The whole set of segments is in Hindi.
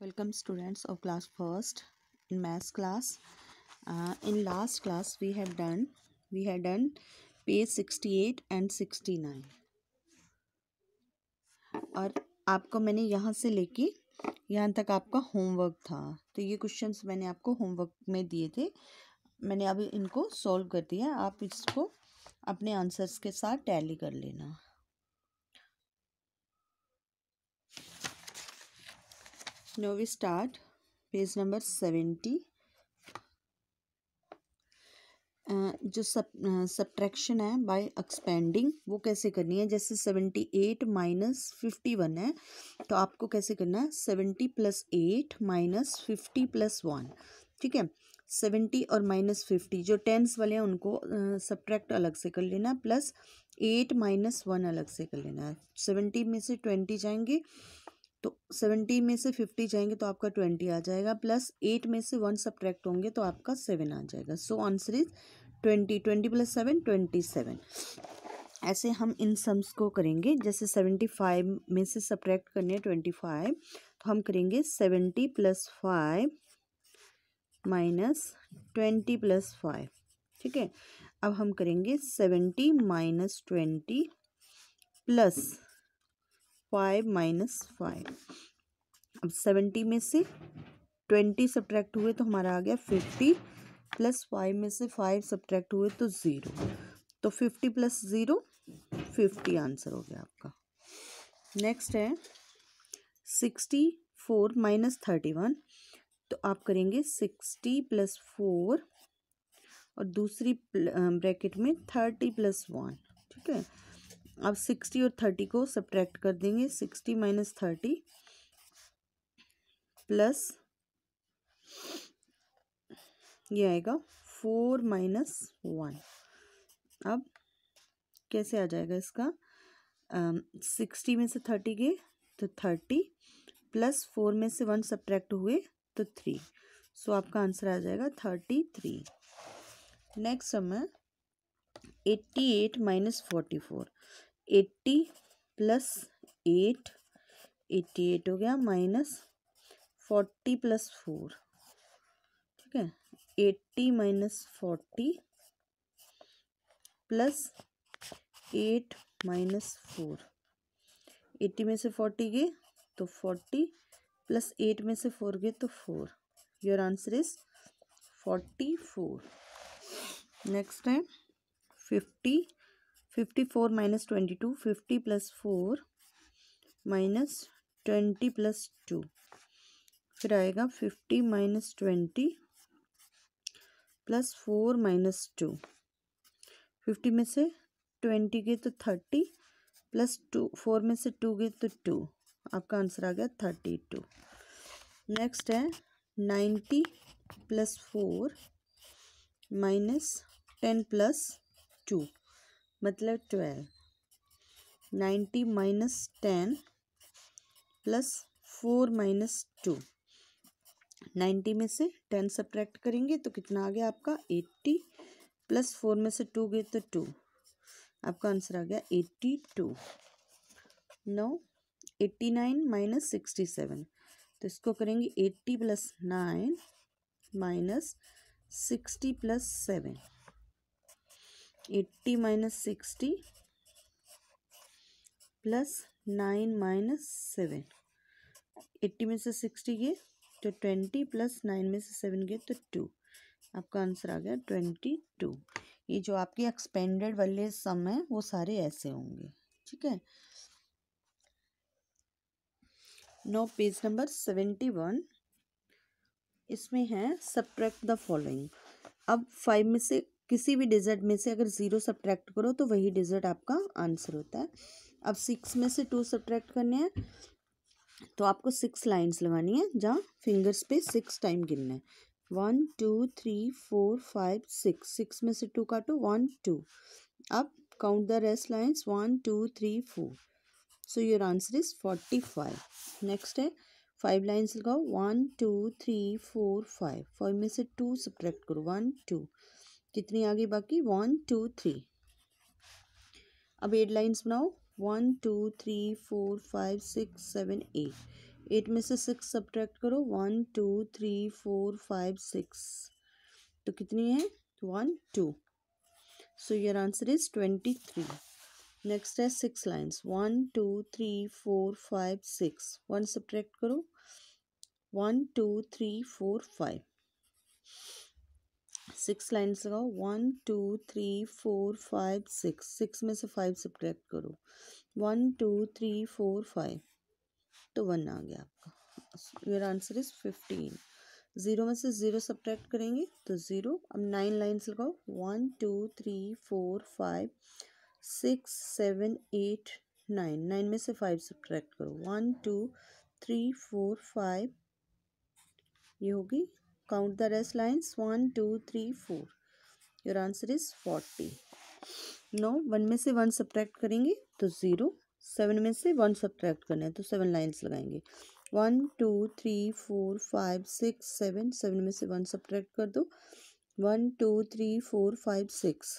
welcome students of class first in maths class uh, in last class we have done we had done page 68 and 69 और आपको मैंने यहाँ से लेके यहाँ तक आपका होमवर्क था तो ये क्वेश्चन मैंने आपको होमवर्क में दिए थे मैंने अभी इनको सॉल्व कर दिया आप इसको अपने आंसर्स के साथ टैली कर लेना now we start page number seventy जो सब सब्ट्रैक्शन uh, है बाय एक्सपेंडिंग वो कैसे करनी है जैसे seventy eight minus fifty one है तो आपको कैसे करना है seventy plus eight minus fifty plus one ठीक है सेवेंटी और माइनस फिफ्टी जो टेंस वाले हैं उनको सब्ट्रैक्ट uh, अलग से कर लेना प्लस एट माइनस वन अलग से कर लेना है सेवेंटी में से ट्वेंटी जाएंगे तो सेवेंटी में से फिफ्टी जाएंगे तो आपका ट्वेंटी आ जाएगा प्लस एट में से वन सब्ट्रैक्ट होंगे तो आपका सेवन आ जाएगा so answer is twenty twenty plus seven twenty seven ऐसे हम इन सम्स को करेंगे जैसे सेवेंटी फाइव में से सब्ट्रैक्ट करने हैं ट्वेंटी फाइव तो हम करेंगे seventy plus five minus twenty plus five ठीक है अब हम करेंगे seventy minus twenty plus five minus five अब सेवेंटी में से ट्वेंटी सब्ट्रैक्ट हुए तो हमारा आ गया फिफ्टी प्लस फाइव में से फाइव सब्ट्रैक्ट हुए तो ज़ीरो तो fifty plus zero fifty answer हो गया आपका नेक्स्ट है sixty four minus thirty one तो आप करेंगे सिक्सटी प्लस फोर और दूसरी ब्रैकेट में थर्टी प्लस वन ठीक है अब सिक्सटी और थर्टी को सब्ट्रैक्ट कर देंगे सिक्सटी माइनस थर्टी प्लस ये आएगा फोर माइनस वन अब कैसे आ जाएगा इसका सिक्सटी में से थर्टी गए तो थर्टी प्लस फोर में से वन सब्ट्रैक्ट हुए तो थ्री सो आपका आंसर आ जाएगा थर्टी थ्री नेक्स्ट समय eighty eight minus forty four eighty plus eight eighty eight हो गया माइनस फोर्टी प्लस फोर ठीक है eighty minus forty plus eight minus four eighty में से फोर्टी गए तो फोर्टी प्लस एट में से फोर गए तो four your answer is forty four next है fifty fifty four minus twenty two fifty plus four minus twenty plus two फिर आएगा fifty minus twenty plus four minus two fifty में से ट्वेंटी गए तो थर्टी प्लस टू फोर में से टू गए तो टू आपका आंसर आ गया थर्टी टू नेक्स्ट है ninety plus four minus ten plus two मतलब twelve ninety minus ten plus four minus two ninety में से टेन सब्ट्रैक्ट करेंगे तो कितना आ गया आपका एट्टी प्लस फोर में से टू गए तो टू आपका आंसर आ गया एट्टी टू नौ eighty nine minus sixty seven तो इसको करेंगे eighty plus nine minus sixty plus seven eighty minus sixty plus nine minus seven eighty में से सिक्सटी गए तो ट्वेंटी प्लस नाइन में से सेवन गए तो टू आपका आंसर आ गया ट्वेंटी टू ये जो आपके एक्सपेंडेड वाले सम है वो सारे ऐसे होंगे ठीक है no page number seventy one इसमें है सप्रैक्ट द फॉलोइंग अब फाइव में से किसी भी डिज़र्ट में से अगर ज़ीरो सब्ट्रैक्ट करो तो वही डिज़र्ट आपका आंसर होता है अब सिक्स में से टू सब्ट्रैक्ट करने हैं तो आपको सिक्स लाइंस लगानी है जहाँ फिंगर्स पे सिक्स टाइम गिनना है one two three four five six six में से टू काटो वन टू अब count the rest lines one two three four so your answer is forty five next है फाइव लाइन्स लगाओ one two three four five five में से टू सब्ट्रैक्ट करो वन टू कितनी आ गई बाकी वन टू थ्री अब एट लाइन्स बनाओ one two three four five six seven eight eight में से सिक्स सब्ट्रैक्ट करो one two three four five six तो कितनी है one two so your answer is twenty three next है six lines one two three four five six one subtract करो one two three four five six lines लगाओ one two three four five six six में से फाइव सब्ट्रैक्ट करो one two three four five तो वन आ गया आपका your answer is fifteen zero में से ज़ीरो सब्ट्रैक्ट करेंगे तो ज़ीरो अब नाइन लाइन्स लगाओ one two three four five six seven eight nine nine में से फाइव सब्ट्रैक्ट करो one two three four five ये होगी count the rest lines 1 2 3 4 your answer is 40 नौ वन में से वन सब्ट्रैक्ट करेंगे तो ज़ीरो सेवन में से वन सब्ट्रैक्ट करना है तो सेवन लाइन्स लगाएंगे one two three four five six seven seven में से वन सब्ट्रैक्ट कर दो one two three four five six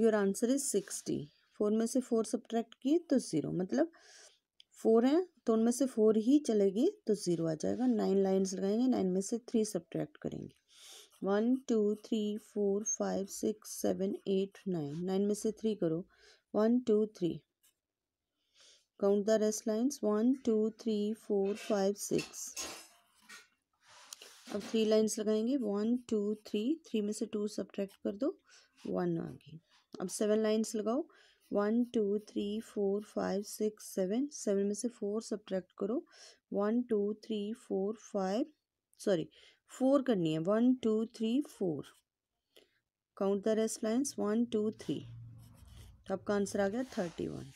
your answer is sixty four में से फोर सब्ट्रैक्ट किए तो ज़ीरो मतलब फोर हैं तो उनमें से फोर ही चलेगी तो ज़ीरो आ जाएगा नाइन लाइन्स लगाएंगे नाइन में से थ्री सब्ट्रैक्ट करेंगे one two three four five six seven eight nine nine में से थ्री करो one two three count the rest lines one two three four five six अब थ्री लाइंस लगाएंगे वन टू थ्री थ्री में से टू सब्ट्रैक्ट कर दो वन आ गई अब सेवन लाइन्स लगाओ one two three four five six seven seven में से फोर सब्ट्रैक्ट करो one two three four five sorry four करनी है one two three four count the rest lines one two three तो आपका आंसर आ गया थर्टी वन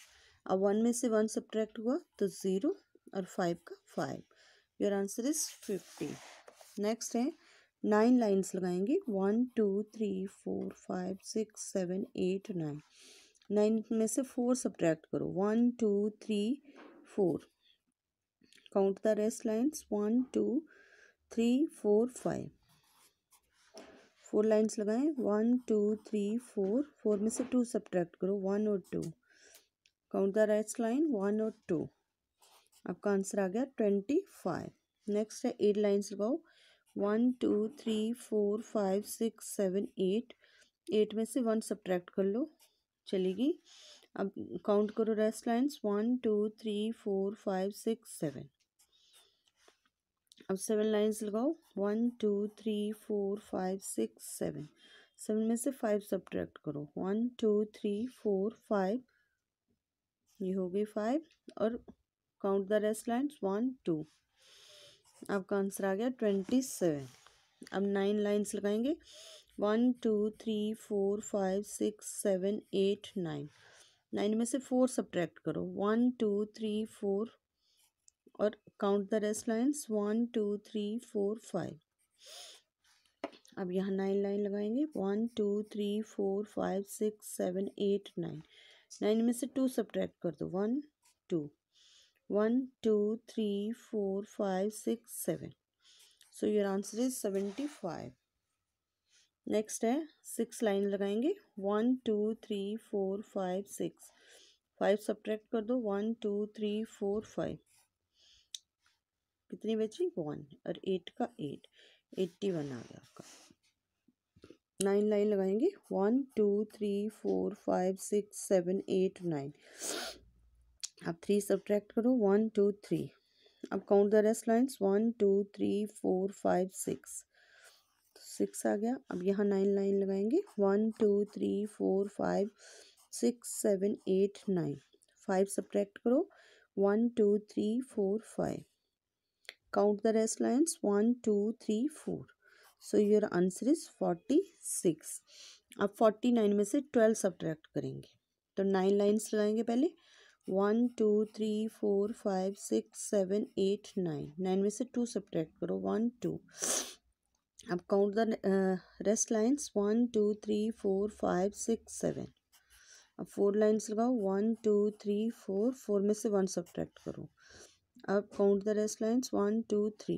अब वन में से वन सब्ट्रैक्ट हुआ तो ज़ीरो और फाइव का five your answer is fifty next है नाइन लाइन्स लगाएंगे one two three four five six seven eight nine nine में से फोर सब्ट्रैक्ट करो one two three four count the rest lines one two three four five four lines लगाएं one two three four four में से टू सब्ट्रैक्ट करो वन और two count the rest line one और टू आपका आंसर आ गया ट्वेंटी फाइव नेक्स्ट है एट लाइन्स लगाओ one two three four five six seven eight eight में से वन सब्ट्रैक्ट कर लो चलेगी अब काउंट करो rest lines one two three four five six seven अब सेवन लाइंस लगाओ one two three four five six seven seven में से फाइव सब्ट्रैक्ट करो one two three four five ये हो गई फाइव और count the rest lines one two आपका आंसर आ गया ट्वेंटी सेवन अब नाइन लाइंस लगाएंगे one two three four five six seven eight nine nine में से फोर सब्ट्रैक्ट करो वन टू थ्री फोर और count the rest lines one two three four five अब यहाँ नाइन लाइन लगाएंगे one two three four five six seven eight nine nine में से टू सब्ट्रैक्ट कर दो one two one two three four five six seven so your answer is seventy five next है सिक्स लाइन लगाएंगे one two three four five six five subtract कर दो one two three four five कितनी बची वन और एट का एट एट्टी वन आ गया आपका नाइन लाइन लगाएंगे one two three four five six seven eight nine अब थ्री सब्ट्रैक्ट करो वन टू थ्री अब count the rest lines one two three four five six six आ गया अब यहाँ नाइन लाइन लगाएंगे one two three four five six seven eight nine five subtract करो one two three four five count the rest lines one two three four so your answer is forty six अब फोर्टी नाइन में से ट्वेल्व सब्ट्रैक्ट करेंगे तो नाइन लाइन्स लगाएंगे पहले one two three four five six seven eight nine nine में से टू सब्ट्रैक्ट करो वन टू अब count the rest lines one two three four five six seven अब फोर लाइन्स लगाओ one two three four four में से वन सब्ट्रैक्ट करो अब count the rest lines one two three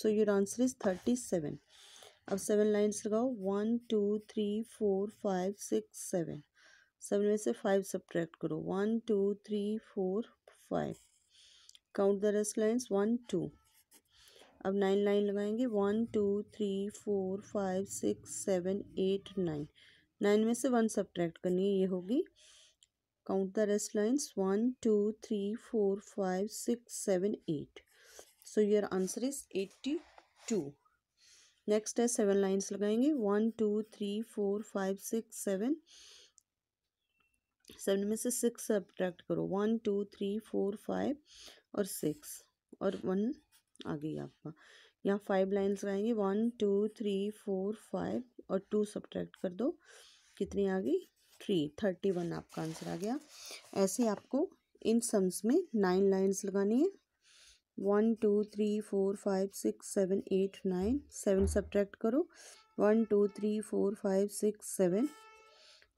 so your answer is thirty seven अब सेवन लाइन्स लगाओ one two three four five six seven seven में से फाइव सब्ट्रैक्ट करो one two three four five count the rest lines one two अब नाइन लाइन लगाएंगे one two three four five six seven eight nine nine में से वन सब्ट्रैक्ट करनी है ये होगी count the rest lines one two three four five six seven eight so your answer is eighty two next है सेवन लाइन्स लगाएंगे one two three four five six seven seven में से सिक्स सब्ट्रैक्ट करो one two three four five और सिक्स और वन आ गई आपका यहाँ फाइव लाइन्स लगाएंगे one two three four five और टू सब्ट्रैक्ट कर दो कितनी आ गई थ्री थर्टी वन आपका आंसर आ गया ऐसे आपको इन सम्स में नाइन लाइन्स लगानी है one two three four five six seven eight nine seven subtract करो one two three four five six seven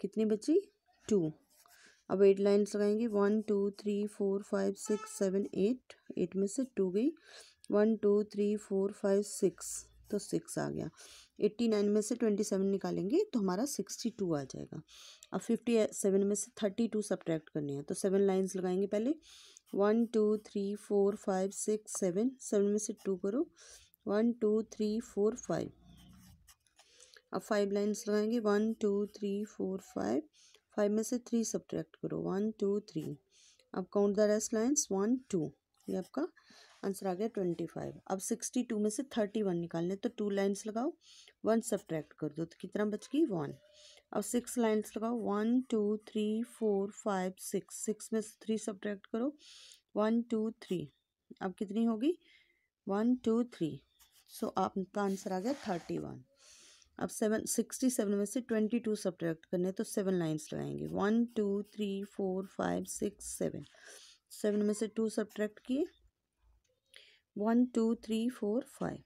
कितनी बची टू अब एट लाइन्स लगाएंगे one two three four five six seven eight eight में से टू गई one two three four five six तो सिक्स आ गया एट्टी नाइन में से ट्वेंटी सेवन निकालेंगे तो हमारा सिक्सटी टू आ जाएगा अब फिफ्टी सेवन में से थर्टी टू सब्ट्रैक्ट करने हैं तो सेवन लाइन्स लगाएंगे पहले one two three four five six seven seven में से टू करो one two three four five अब फाइव लाइन्स लगाएंगे one two three four five five में से थ्री सब्ट्रैक्ट करो वन टू थ्री अब count the rest lines one two ये आपका आंसर आ गया ट्वेंटी फाइव अब सिक्सटी टू में से थर्टी वन निकालने तो टू लाइन्स लगाओ वन सब्ट्रैक्ट कर दो तो कितना बच गई वन अब सिक्स लाइन्स लगाओ one two three four five six six में से थ्री सब्ट्रैक्ट करो वन टू थ्री अब कितनी होगी वन टू थ्री सो आपका आंसर आ गया थर्टी वन अब सेवन सिक्सटी सेवन में से ट्वेंटी टू सब्ट्रैक्ट करने तो सेवन लाइन्स लगाएंगे one two three four five six seven seven में से टू सब्ट्रैक्ट किए one two three four five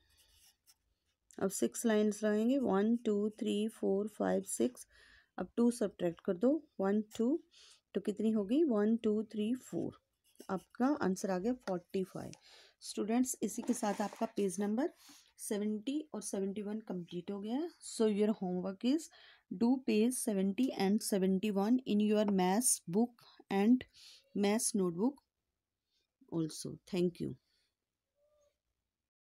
अब सिक्स लाइन्स रहेंगे one two three four five six अब टू सब्ट्रैक्ट कर दो वन टू तो कितनी होगी वन टू थ्री फोर आपका आंसर आ गया फोर्टी फाइव स्टूडेंट्स इसी के साथ आपका पेज नंबर सेवेंटी और सेवेंटी वन कम्प्लीट हो गया so your homework is do page seventy and seventy one in your maths book and maths notebook also thank you